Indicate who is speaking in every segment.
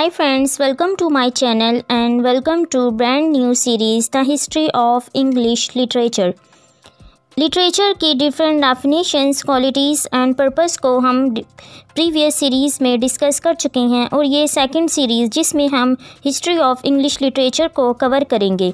Speaker 1: Hi friends, welcome to my channel and welcome to brand new series The History of English Literature. Literature की different definitions qualities and purpose को हम previous series में discuss कर चुके हैं और ये सेकंड सीरीज़ जिसमें हम हिस्ट्री ऑफ इंग्लिश लिटरेचर को कवर करेंगे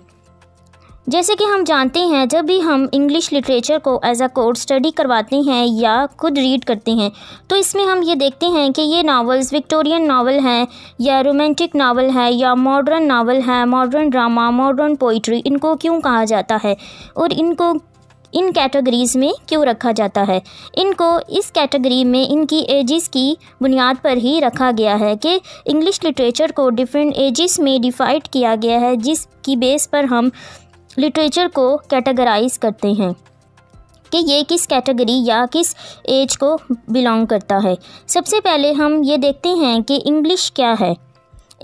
Speaker 1: जैसे कि हम जानते हैं जब भी हम इंग्लिश लिटरेचर को एज अ कोर्स स्टडी करवाते हैं या खुद रीड करते हैं तो इसमें हम ये देखते हैं कि ये नावल्स विक्टोरियन नावल हैं या रोमांटिक नावल है या मॉडर्न नावल है मॉडर्न ड्रामा मॉडर्न पोइट्री इनको क्यों कहा जाता है और इनको इन कैटेगरीज़ में क्यों रखा जाता है इनको इस कैटेगरी में इनकी एजिस की बुनियाद पर ही रखा गया है कि इंग्लिश लिटरेचर को डिफरेंट एजिस में डिफाइड किया गया है जिसकी बेस पर हम लिटरेचर को कैटेगराइज करते हैं कि ये किस कैटेगरी या किस एज को बिलोंग करता है सबसे पहले हम ये देखते हैं कि इंग्लिश क्या है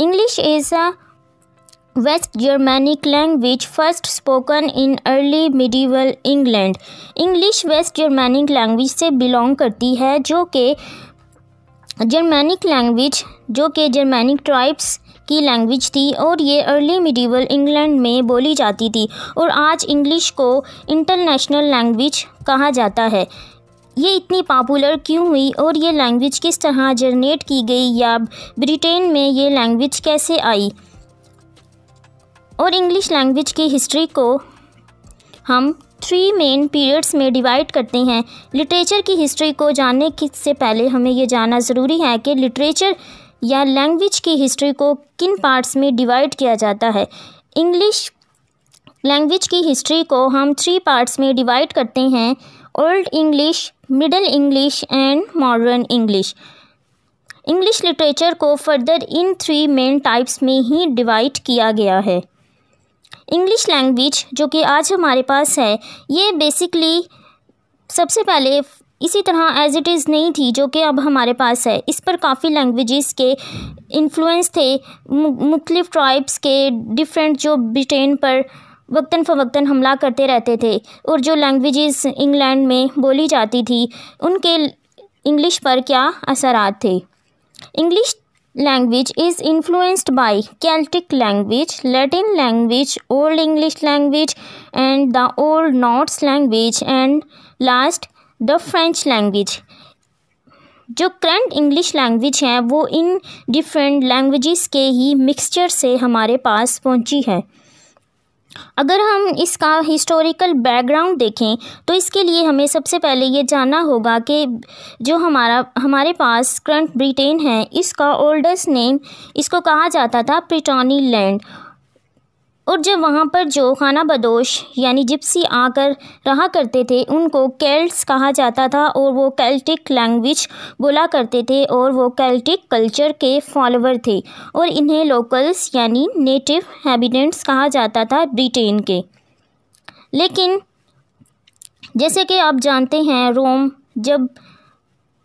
Speaker 1: English is a West Germanic language first spoken in early medieval England English West Germanic language से बिलोंग करती है जो कि जर्मेनिक लैंग्वेज जो कि जर्मेनिक ट्राइब्स की लैंग्वेज थी और ये अर्ली मिडीवल इंग्लैंड में बोली जाती थी और आज इंग्लिश को इंटरनेशनल लैंग्वेज कहा जाता है ये इतनी पॉपुलर क्यों हुई और ये लैंग्वेज किस तरह जनरेट की गई या ब्रिटेन में ये लैंग्वेज कैसे आई और इंग्लिश लैंग्वेज की हिस्ट्री को हम थ्री मेन पीरियड्स में डिवाइड करते हैं लिटरेचर की हिस्ट्री को जानने से पहले हमें यह जानना ज़रूरी है कि लिटरेचर या लैंग्वेज की हिस्ट्री को किन पार्ट्स में डिवाइड किया जाता है इंग्लिश लैंग्वेज की हिस्ट्री को हम थ्री पार्ट्स में डिवाइड करते हैं old English Middle English and Modern English English literature को further in three main types में ही डिवाइड किया गया है इंग्लिश लैंग्वेज जो कि आज हमारे पास है ये बेसिकली सबसे पहले इसी तरह एज इट इज़ नहीं थी जो कि अब हमारे पास है इस पर काफ़ी लैंग्वेजेस के इन्फ्लुएंस थे मुख्तलिफ ट्राइब्स के डिफरेंट जो ब्रिटेन पर वक्ता फ़वक्ता हमला करते रहते थे और जो लैंग्वेजेस इंग्लैंड में बोली जाती थी उनके इंग्लिश पर क्या असर थे English language is influenced by Celtic language Latin language Old English language and the Old Norse language and last the French language जो करंट इंग्लिश लैंग्वेज हैं वो इन डिफरेंट लैंग्वेजेस के ही मिक्सचर से हमारे पास पहुंची है अगर हम इसका हिस्टोरिकल बैकग्राउंड देखें तो इसके लिए हमें सबसे पहले ये जानना होगा कि जो हमारा हमारे पास करंट ब्रिटेन है इसका ओल्डेस्ट नेम इसको कहा जाता था प्रिटोनी लैंड और जब वहाँ पर जो खाना बदोश यानी जिप्सी आकर रहा करते थे उनको कैल्ट्स कहा जाता था और वो कैल्टिक लैंग्वेज बोला करते थे और वो कैल्टिक कल्चर के फॉलोवर थे और इन्हें लोकल्स यानी नेटिव हैबिटेंट्स कहा जाता था ब्रिटेन के लेकिन जैसे कि आप जानते हैं रोम जब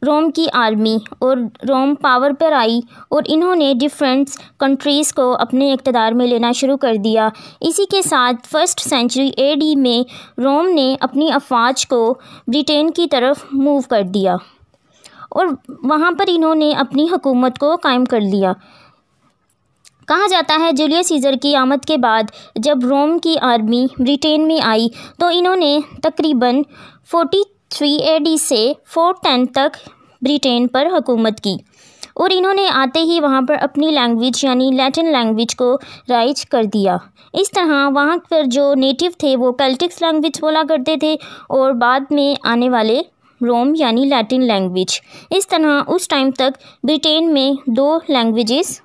Speaker 1: रोम की आर्मी और रोम पावर पर आई और इन्होंने डिफरेंट कंट्रीज़ को अपने इकतदार में लेना शुरू कर दिया इसी के साथ फर्स्ट सेंचुरी एडी में रोम ने अपनी अफवाज को ब्रिटेन की तरफ मूव कर दिया और वहाँ पर इन्होंने अपनी हुकूमत को कायम कर लिया कहा जाता है जूलियस सीज़र की आमद के बाद जब रोम की आर्मी ब्रिटेन में आई तो इन्होंने तकरीबन फोर्टी थ्री एडी से फोर टेन तक ब्रिटेन पर हुकूमत की और इन्होंने आते ही वहाँ पर अपनी लैंग्वेज यानी लैटिन लैंग्वेज को राइज कर दिया इस तरह वहाँ पर जो नेटिव थे वो कल्टिक्स लैंग्वेज बोला करते थे और बाद में आने वाले रोम यानी लैटिन लैंग्वेज इस तरह उस टाइम तक ब्रिटेन में दो लैंग्वेजेस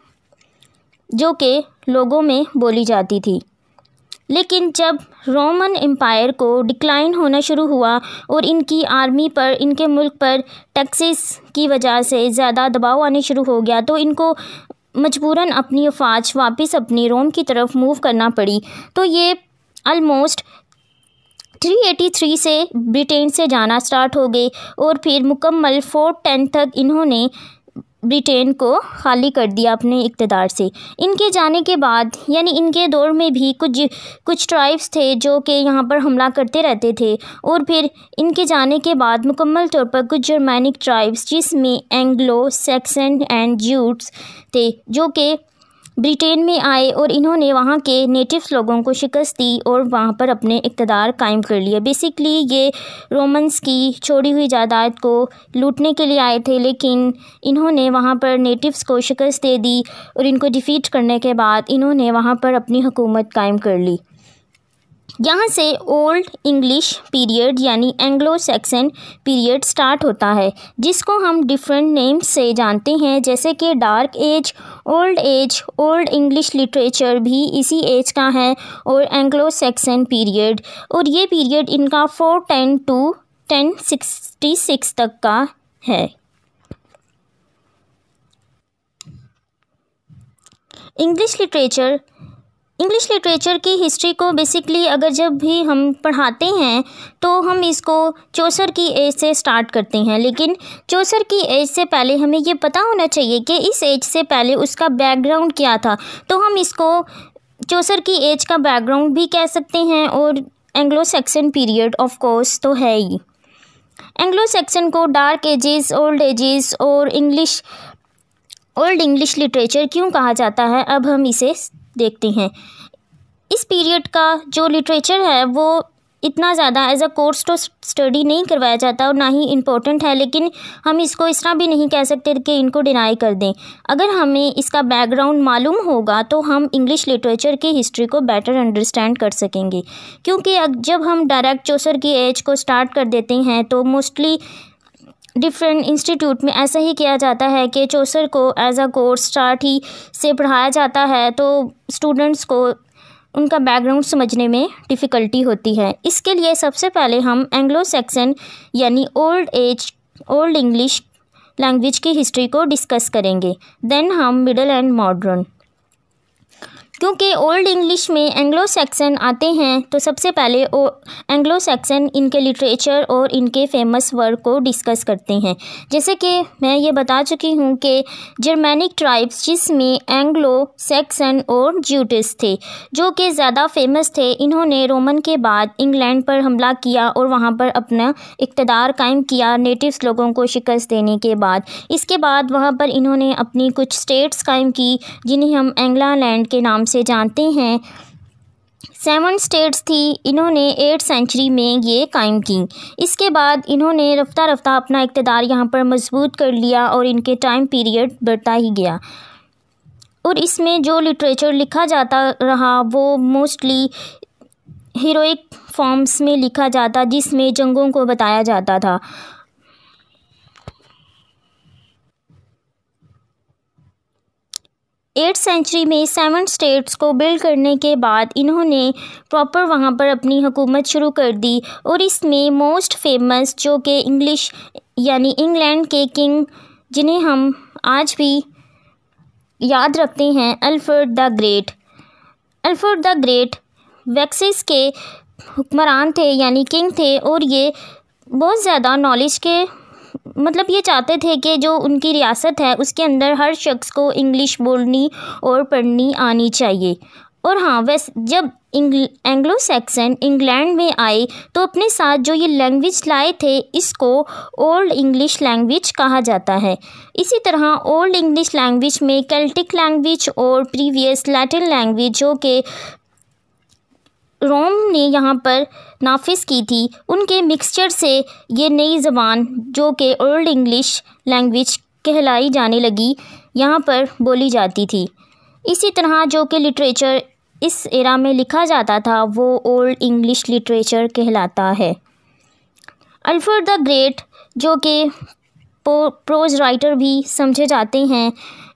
Speaker 1: जो कि लोगों में बोली जाती थी लेकिन जब रोमन एम्पायर को डिक्लाइन होना शुरू हुआ और इनकी आर्मी पर इनके मुल्क पर टैक्सेस की वजह से ज़्यादा दबाव आने शुरू हो गया तो इनको मजबूरन अपनी अफवाज वापस अपनी रोम की तरफ मूव करना पड़ी तो ये अलमोस्ट 383 से ब्रिटेन से जाना स्टार्ट हो गए और फिर मुकम्मल 410 तक इन्होंने ब्रिटेन को खाली कर दिया अपने इकतदार से इनके जाने के बाद यानी इनके दौर में भी कुछ कुछ ट्राइब्स थे जो कि यहाँ पर हमला करते रहते थे और फिर इनके जाने के बाद मुकम्मल तौर पर कुछ जर्मैनिक ट्राइब्स जिसमें एंग्लो सैक्सन एंड जूट्स थे जो कि ब्रिटेन में आए और इन्होंने वहाँ के नेटिव्स लोगों को शिकस्त दी और वहाँ पर अपने इकतदार कायम कर लिया बेसिकली ये रोमन्स की छोड़ी हुई जायदाद को लूटने के लिए आए थे लेकिन इन्होंने वहाँ पर नेटिव्स को शिकस्त दे दी और इनको डिफ़ीट करने के बाद इन्होंने वहाँ पर अपनी हुकूमत कायम कर ली यहाँ से ओल्ड इंग्लिश पीरियड यानी एंग्लो सैक्सन पीरियड स्टार्ट होता है जिसको हम डिफरेंट नेम से जानते हैं जैसे कि dark age old age Old English literature भी इसी एज का है और एंग्लो सैक्सन पीरियड और ये पीरियड इनका four ten to ten sixty six तक का है इंग्लिश लिटरेचर इंग्लिश लिटरेचर की हिस्ट्री को बेसिकली अगर जब भी हम पढ़ाते हैं तो हम इसको चौसर की एज से स्टार्ट करते हैं लेकिन चौसर की एज से पहले हमें ये पता होना चाहिए कि इस एज से पहले उसका बैकग्राउंड क्या था तो हम इसको चौसर की एज का बैकग्राउंड भी कह सकते हैं और Anglo Saxon period of course तो है ही एंग्लो सैक्सन को डार्क एजेस ओल्ड एजेस और इंग्लिश ओल्ड इंग्लिश लिटरेचर क्यों कहा जाता है अब हम इसे देखते हैं इस पीरियड का जो लिटरेचर है वो इतना ज़्यादा as a course to study नहीं करवाया जाता और ना ही इम्पोर्टेंट है लेकिन हम इसको इस तरह भी नहीं कह सकते कि इनको डिनाई कर दें अगर हमें इसका बैकग्राउंड मालूम होगा तो हम इंग्लिश लिटरेचर की हिस्ट्री को बेटर अंडरस्टैंड कर सकेंगे क्योंकि जब हम डायरेक्ट चोसर की एज को स्टार्ट कर देते हैं तो मोस्टली डिफरेंट इंस्टीट्यूट में ऐसा ही किया जाता है कि चौसर को एज आ कोर्स स्टार्ट ही से पढ़ाया जाता है तो स्टूडेंट्स को उनका बैकग्राउंड समझने में डिफ़िकल्टी होती है इसके लिए सबसे पहले हम एंग्लो सेक्सन यानी old age Old English language की हिस्ट्री को डिस्कस करेंगे देन हम मिडल एंड मॉडर्न क्योंकि ओल्ड इंग्लिश में एंग्लो सैक्सन आते हैं तो सबसे पहले एंग्लो सैक्सन इनके लिटरेचर और इनके फेमस वर्क को डिस्कस करते हैं जैसे कि मैं ये बता चुकी हूँ कि जर्मेनिक ट्राइब्स जिसमें एंग्लो सैक्सन और ज्यूटिस थे जो कि ज़्यादा फेमस थे इन्होंने रोमन के बाद इंग्लैंड पर हमला किया और वहाँ पर अपना इकतदार कायम किया नेटिव्स लोगों को शिकस्त देने के बाद इसके बाद वहाँ पर इन्होंने अपनी कुछ स्टेट्स कायम की जिन्हें हम एंग्ला लैंड के नाम से जानते हैं सेवन स्टेट्स थी इन्होंने एट सेंचुरी में ये कायम की इसके बाद इन्होंने रफ्ता रफ्ता अपना इकतदार यहाँ पर मजबूत कर लिया और इनके टाइम पीरियड बढ़ता ही गया और इसमें जो लिटरेचर लिखा जाता रहा वो मोस्टली हीरोइक फॉर्म्स में लिखा जाता जिसमें जंगों को बताया जाता था एट सेंचुरी में सेवन स्टेट्स को बिल्ड करने के बाद इन्होंने प्रॉपर वहाँ पर अपनी हुकूमत शुरू कर दी और इसमें मोस्ट फेमस जो कि इंग्लिश यानी इंग्लैंड के किंग जिन्हें हम आज भी याद रखते हैं Alfred the Great Alfred the Great Wessex के हुक्मरान थे यानी किंग थे और ये बहुत ज़्यादा नॉलेज के मतलब ये चाहते थे कि जो उनकी रियासत है उसके अंदर हर शख्स को इंग्लिश बोलनी और पढ़नी आनी चाहिए और हाँ वैसे जब एंग्लो सैक्सन इंग्लैंड में आए तो अपने साथ जो ये लैंग्वेज लाए थे इसको ओल्ड इंग्लिश लैंग्वेज कहा जाता है इसी तरह ओल्ड इंग्लिश लैंग्वेज में कैल्टिक लैंग्वेज और प्रीवियस लैटिन लैंग्वेज जो के रोम ने यहाँ पर नाफिस की थी उनके मिक्सचर से ये नई ज़बान जो कि ओल्ड इंग्लिश लैंग्वेज कहलाई जाने लगी यहाँ पर बोली जाती थी इसी तरह जो कि लिटरेचर इस एरा में लिखा जाता था वो ओल्ड इंग्लिश लिटरेचर कहलाता है अल्फर्ड द ग्रेट जो कि प्रोज राइटर भी समझे जाते हैं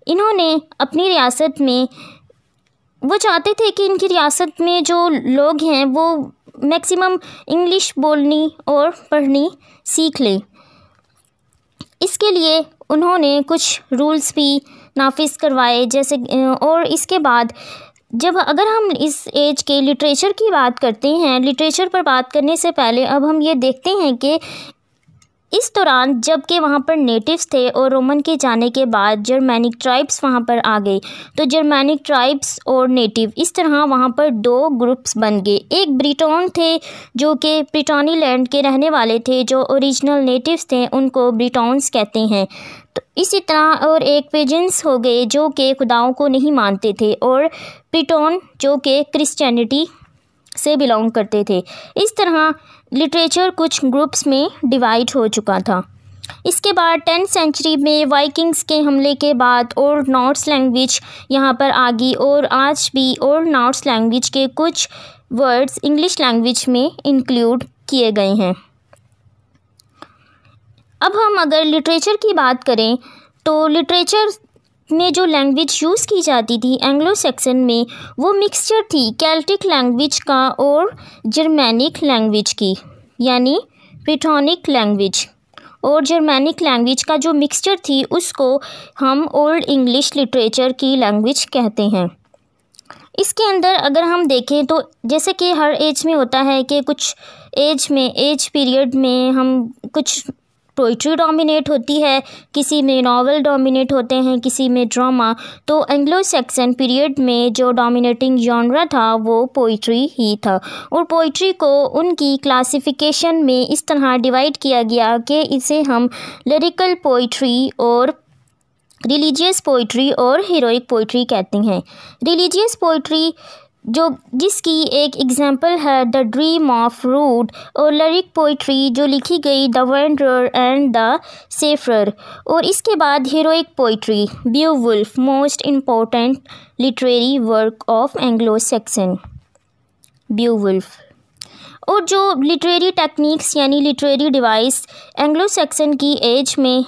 Speaker 1: इन्होंने अपनी रियासत में वो चाहते थे कि इनकी रियासत में जो लोग हैं वो मैक्सिमम इंग्लिश बोलनी और पढ़नी सीख लें इसके लिए उन्होंने कुछ रूल्स भी नाफिज करवाए जैसे और इसके बाद जब अगर हम इस एज के लिटरेचर की बात करते हैं लिटरेचर पर बात करने से पहले अब हम ये देखते हैं कि इस दौरान जबकि वहाँ पर नेटिव्स थे और रोमन के जाने के बाद जर्मैनिक ट्राइब्स वहाँ पर आ गए तो जर्मैनिक ट्राइब्स और नेटिव इस तरह वहाँ पर दो ग्रुप्स बन गए एक ब्रिटोन थे जो कि ब्रिटानी लैंड के रहने वाले थे जो ओरिजिनल नेटिव्स थे उनको ब्रिटोन्स कहते हैं तो इसी तरह और एक पेजेंस हो गए जो कि खुदाओं को नहीं मानते थे और ब्रिटोन जो कि क्रिश्चनिटी से बिलोंग करते थे इस तरह लिटरेचर कुछ ग्रुप्स में डिवाइड हो चुका था इसके बाद टेंथ सेंचुरी में वाइकिंग्स के हमले के बाद ओल्ड नॉर्थ लैंग्वेज यहाँ पर आ गई और आज भी ओल्ड नॉर्थ लैंग्वेज के कुछ वर्ड्स इंग्लिश लैंग्वेज में इंक्लूड किए गए हैं अब हम अगर लिटरेचर की बात करें तो लिटरेचर में जो लैंग्वेज यूज़ की जाती थी एंग्लो सेक्सन में वो मिक्सचर थी कैल्टिक लैंग्वेज का और जर्मैनिक लैंग्वेज की यानी ब्रिटॉनिक लैंग्वेज और जर्मैनिक लैंग्वेज का जो मिक्सचर थी उसको हम ओल्ड इंग्लिश लिटरेचर की लैंग्वेज कहते हैं इसके अंदर अगर हम देखें तो जैसे कि हर एज में होता है कि कुछ एज में एज पीरियड में हम कुछ पोइट्री डोमिनेट होती है किसी में नावल डोमिनेट होते हैं किसी में ड्रामा तो एंग्लो सेक्सन पीरियड में जो डोमिनेटिंग जॉनरा था वो पोइट्री ही था और पोइट्री को उनकी क्लासिफिकेशन में इस तरह डिवाइड किया गया कि इसे हम लिरिकल पोइट्री और रिलीजियस पोइट्री और हीरोइक पोइट्री कहते हैं रिलीजियस पोइट्री जो जिसकी एक एग्जांपल है द ड्रीम ऑफ रूड और लरिक पोइट्री जो लिखी गई the wanderer and the seafarer और इसके बाद heroic poetry Beowulf most important literary work of Anglo Saxon Beowulf और जो लिटरेरी टेक्निक्स यानी लिटरेरी डिवाइस एंग्लो सेक्सन की एज में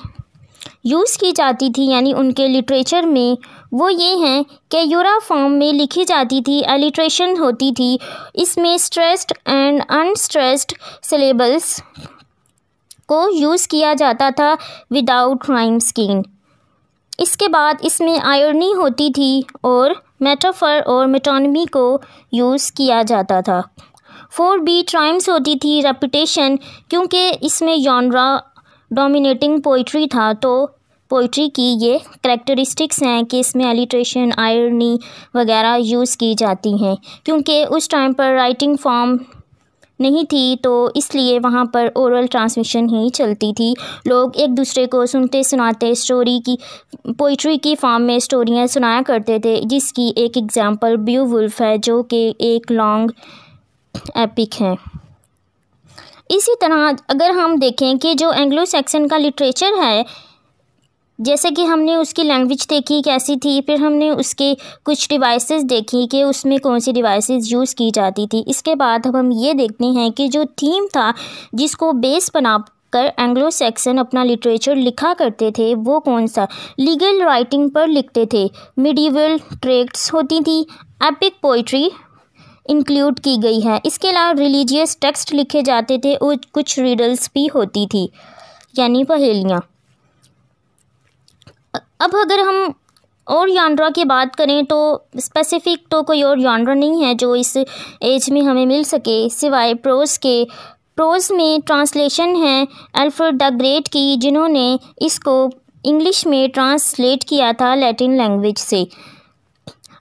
Speaker 1: यूज़ की जाती थी यानी उनके लिटरेचर में वो ये हैं कि यूरा फॉर्म में लिखी जाती थी एलिट्रेशन होती थी इसमें स्ट्रेस्ड एंड अनस्ट्रेस्ड सिलेबल्स को यूज़ किया जाता था विदाउट राइम स्कीन इसके बाद इसमें आयरनी होती थी और मेटाफर और मेटोनमी को यूज़ किया जाता था फोर बी ट्राइम्स होती थी रेपिटेशन क्योंकि इसमें यौनरा डोमिनेटिंग पोइट्री था तो पोइट्री की ये करेक्टरिस्टिक्स हैं कि इसमें एलिट्रेशन आयरनी वगैरह यूज़ की जाती हैं क्योंकि उस टाइम पर राइटिंग फॉर्म नहीं थी तो इसलिए वहाँ पर ओरल ट्रांसमिशन ही चलती थी लोग एक दूसरे को सुनते सुनाते स्टोरी की पोइट्री की फॉर्म में स्टोरियाँ सुनाया करते थे जिसकी एक एग्ज़ाम्पल ब्यू वुल्फ है जो कि एक लॉन्ग एपिक है इसी तरह अगर हम देखें कि जो एंग्लो सैक्सन का लिटरेचर है जैसे कि हमने उसकी लैंग्वेज देखी कैसी थी फिर हमने उसके कुछ डिवाइसेस देखी कि उसमें कौन सी डिवाइसेस यूज़ की जाती थी इसके बाद अब हम ये देखते हैं कि जो थीम था जिसको बेस बना कर एंग्लो सैक्सन अपना लिटरेचर लिखा करते थे वो कौन सा लीगल राइटिंग पर लिखते थे मिडीवल ट्रेक्ट्स होती थी एपिक पोइट्री इंक्लूड की गई है इसके अलावा रिलीजियस टेक्स्ट लिखे जाते थे और कुछ रीडल्स भी होती थी यानी पहेलियाँ अब अगर हम और जानरा की बात करें तो स्पेसिफ़िक तो कोई और यानरा नहीं है जो इस एज में हमें मिल सके सिवाय प्रोस के प्रोज में ट्रांसलेशन है अल्फ्रेड द ग्रेट की जिन्होंने इसको इंग्लिश में ट्रांसलेट किया था लैटिन लैंग्वेज से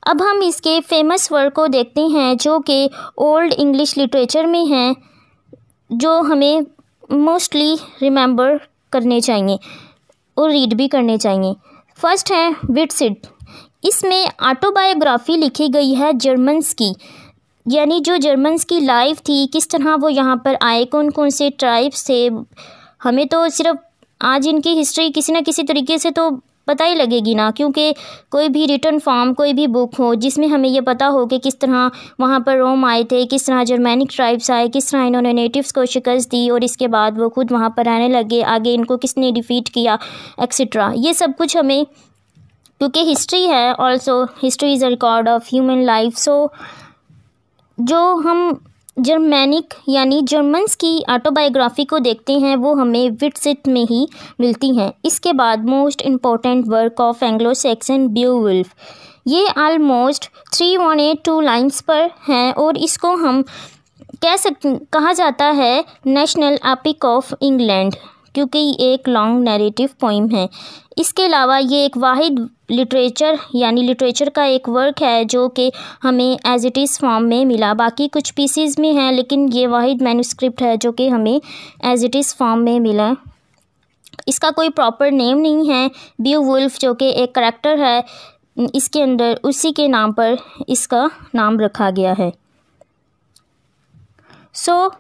Speaker 1: अब हम इसके फेमस वर्क को देखते हैं जो कि ओल्ड इंग्लिश लिटरेचर में हैं जो हमें मोस्टली रिमेंबर करने चाहिए और रीड भी करने चाहिए फर्स्ट है विटसिट इसमें ऑटोबायोग्राफी लिखी गई है जर्मन्स की यानी जो जर्मन्स की लाइफ थी किस तरह वो यहाँ पर आए कौन कौन से ट्राइब्स थे हमें तो सिर्फ आज इनकी हिस्ट्री किसी न किसी तरीके से तो पता ही लगेगी ना क्योंकि कोई भी रिटर्न फॉर्म कोई भी बुक हो जिसमें हमें यह पता हो कि किस तरह वहाँ पर रोम आए थे किस तरह जर्मैनिक ट्राइब्स आए किस तरह इन्होंने नेटिव्स को शिकस्त दी और इसके बाद वो खुद वहाँ पर रहने लगे आगे इनको किसने डिफ़ीट किया एक्सेट्रा ये सब कुछ हमें क्योंकि हिस्ट्री है also history is a record of human life so जो हम जर्मैनिक यानी जर्मन्स की ऑटोबायोग्राफी को देखते हैं वो हमें विटसिट में ही मिलती हैं इसके बाद most important work of Anglo Saxon Beowulf ये almost three one eight two lines पर हैं और इसको हम कह सक कहा जाता है नेशनल एपिक ऑफ इंग्लैंड क्योंकि एक लॉन्ग नैरेटिव पोइम है इसके अलावा ये एक वाहिद लिटरेचर यानी लिटरेचर का एक वर्क है जो कि हमें एज इट इज़ फॉर्म में मिला बाकी कुछ पीसीज में हैं लेकिन ये वाहिद मैनुस्क्रिप्ट है जो कि हमें एज इट इज़ फॉर्म में मिला इसका कोई प्रॉपर नेम नहीं है ब्यू वुल्फ जो कि एक करेक्टर है इसके अंदर उसी के नाम पर इसका नाम रखा गया है सो so,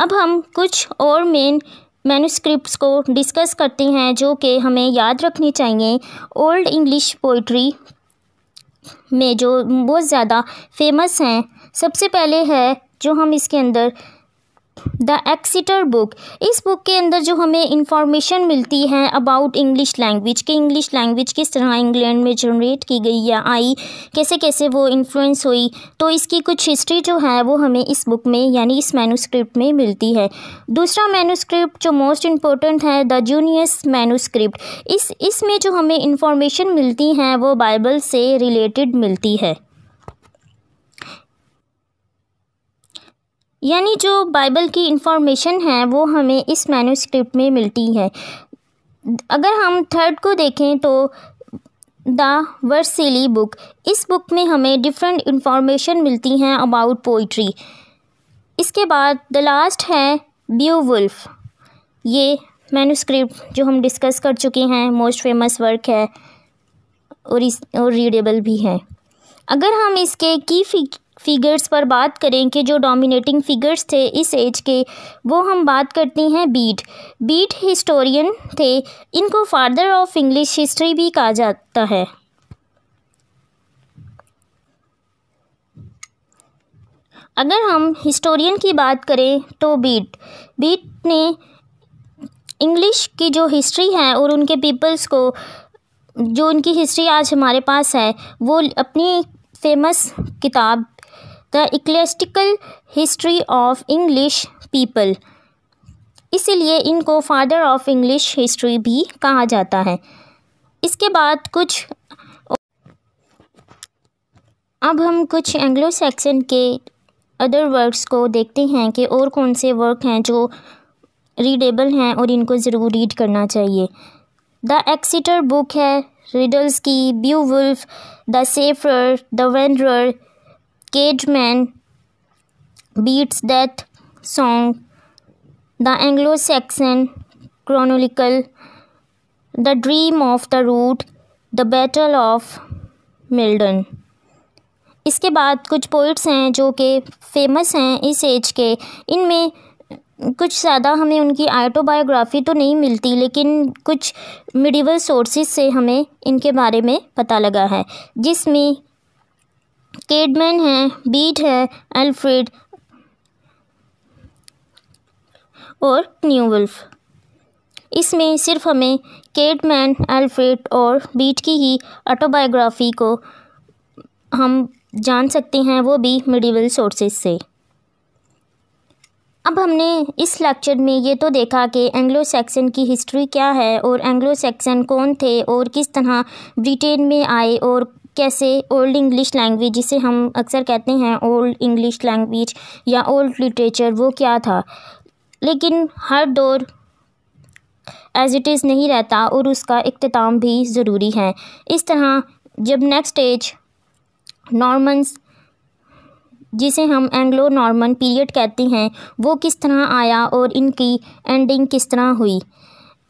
Speaker 1: अब हम कुछ और मेन मैनुस्क्रिप्ट्स को डिस्कस करते हैं जो कि हमें याद रखनी चाहिए ओल्ड इंग्लिश पोइट्री में जो बहुत ज़्यादा फेमस हैं सबसे पहले है जो हम इसके अंदर द एक्सीटर बुक इस बुक के अंदर जो हमें इंफॉर्मेशन मिलती है अबाउट इंग्लिश लैंग्वेज के इंग्लिश लैंग्वेज किस तरह इंग्लैंड में जनरेट की गई या आई कैसे कैसे वो इन्फ्लुएंस हुई तो इसकी कुछ हिस्ट्री जो है वो हमें इस बुक में यानी इस मैनुस्क्रिप्ट में मिलती है दूसरा मैनुस्क्रिप्ट जो मोस्ट इम्पोर्टेंट है द जूनियस मैनुस्क्रिप्ट इस इसमें जो हमें इंफॉर्मेशन मिलती हैं वो बाइबल से रिलेटेड मिलती है यानी जो बाइबल की इंफॉर्मेशन है वो हमें इस मैनुस्क्रिप्ट में मिलती है अगर हम थर्ड को देखें तो द वर्सीली बुक इस बुक में हमें डिफरेंट इन्फॉर्मेशन मिलती हैं अबाउट पोइट्री इसके बाद द लास्ट है ब्यू वुल्फ ये मैनुस्क्रिप्ट जो हम डिस्कस कर चुके हैं मोस्ट फेमस वर्क है और इस और रीडेबल भी है अगर हम इसके की फिगर्स पर बात करें कि जो डोमिनेटिंग फिगर्स थे इस एज के वो हम बात करते हैं बीट बीट हिस्टोरियन थे इनको फादर ऑफ इंग्लिश हिस्ट्री भी कहा जाता है अगर हम हिस्टोरियन की बात करें तो बीट बीट ने इंग्लिश की जो हिस्ट्री है और उनके पीपल्स को जो उनकी हिस्ट्री आज हमारे पास है वो अपनी फेमस किताब the ecclesiastical history of English people इसीलिए इनको फादर ऑफ इंग्लिश हिस्ट्री भी कहा जाता है इसके बाद कुछ अब हम कुछ एंग्लो सैक्सन के अदर वर्क्स को देखते हैं कि और कौन से वर्क हैं जो रीडेबल हैं और इनको ज़रूर रीड करना चाहिए द एक्सीटर बुक है रिडल्स की Beowulf the seafarer the wanderer Cageman, Beats Death Song, The Anglo Saxon Chronicle, The Dream of the Root, the battle of Maldon इसके बाद कुछ पोइट्स हैं जो कि फेमस हैं इस एज के इनमें कुछ ज़्यादा हमें उनकी आटोबायोग्राफी तो नहीं मिलती लेकिन कुछ मिडिवल सोर्सेज से हमें इनके बारे में पता लगा है जिसमें केडमैन है बीट है एल्फ्रेड और न्यूवल्फ इसमें सिर्फ हमें केडमैन एल्फ्रेड और बीट की ही ऑटोबायोग्राफी को हम जान सकते हैं वो भी मिडिवल सोर्सेज से अब हमने इस लेक्चर में ये तो देखा कि एंग्लो सैक्सन की हिस्ट्री क्या है और एंग्लो सैक्सन कौन थे और किस तरह ब्रिटेन में आए और कैसे ओल्ड इंग्लिश लैंग्वेज जिसे हम अक्सर कहते हैं ओल्ड इंग्लिश लैंग्वेज या ओल्ड लिटरेचर वो क्या था लेकिन हर दौर एज़ इट इज़ नहीं रहता और उसका अख्ताम भी ज़रूरी है इस तरह जब नेक्स्ट एज नॉर्मन्स जिसे हम एंग्लो नॉर्मन पीरियड कहते हैं वो किस तरह आया और इनकी एंडिंग किस तरह हुई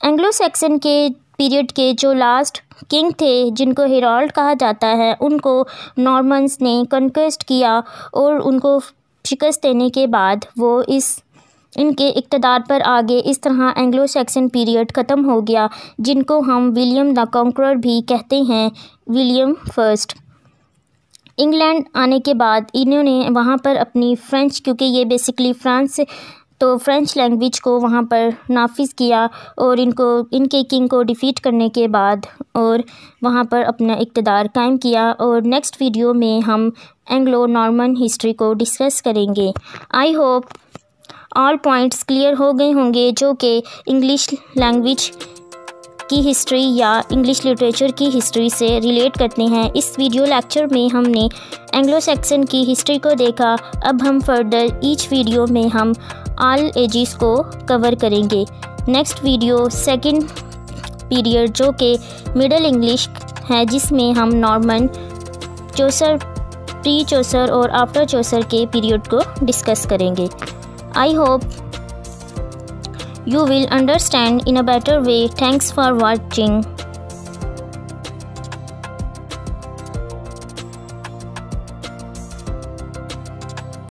Speaker 1: एंग्लो सैक्सन के पीरियड के जो लास्ट किंग थे जिनको हेराल्ड कहा जाता है उनको नॉर्मन्स ने कन्क्वेस्ट किया और उनको शिकस्त देने के बाद वो इस इनके इकतदार पर आगे इस तरह एंग्लो सैक्सन पीरियड ख़त्म हो गया जिनको हम विलियम द कॉन्करर भी कहते हैं विलियम फर्स्ट इंग्लैंड आने के बाद इन्होंने वहाँ पर अपनी फ्रेंच क्योंकि ये बेसिकली फ्रांस तो फ़्रेंच लैंग्वेज को वहाँ पर नाफिज किया और इनको इनके किंग को डिफ़ीट करने के बाद और वहाँ पर अपना इकतदार कायम किया और नेक्स्ट वीडियो में हम एंग्लो नॉर्मन हिस्ट्री को डिस्कस करेंगे I hope all points clear हो गए होंगे जो कि इंग्लिश लैंग्वेज की हिस्ट्री या इंग्लिश लिटरेचर की हिस्ट्री से रिलेट करते हैं इस वीडियो लेक्चर में हमने एंग्लो सेक्सन की हिस्ट्री को देखा अब हम फर्दर ईच वीडियो में हम आल एजिस को कवर करेंगे नेक्स्ट वीडियो सेकंड पीरियड जो कि मिडल इंग्लिश है जिसमें हम नॉर्मन चौसर प्री चौसर और आफ्टर चौसर के पीरियड को डिस्कस करेंगे I hope you will understand in a better way thanks for watching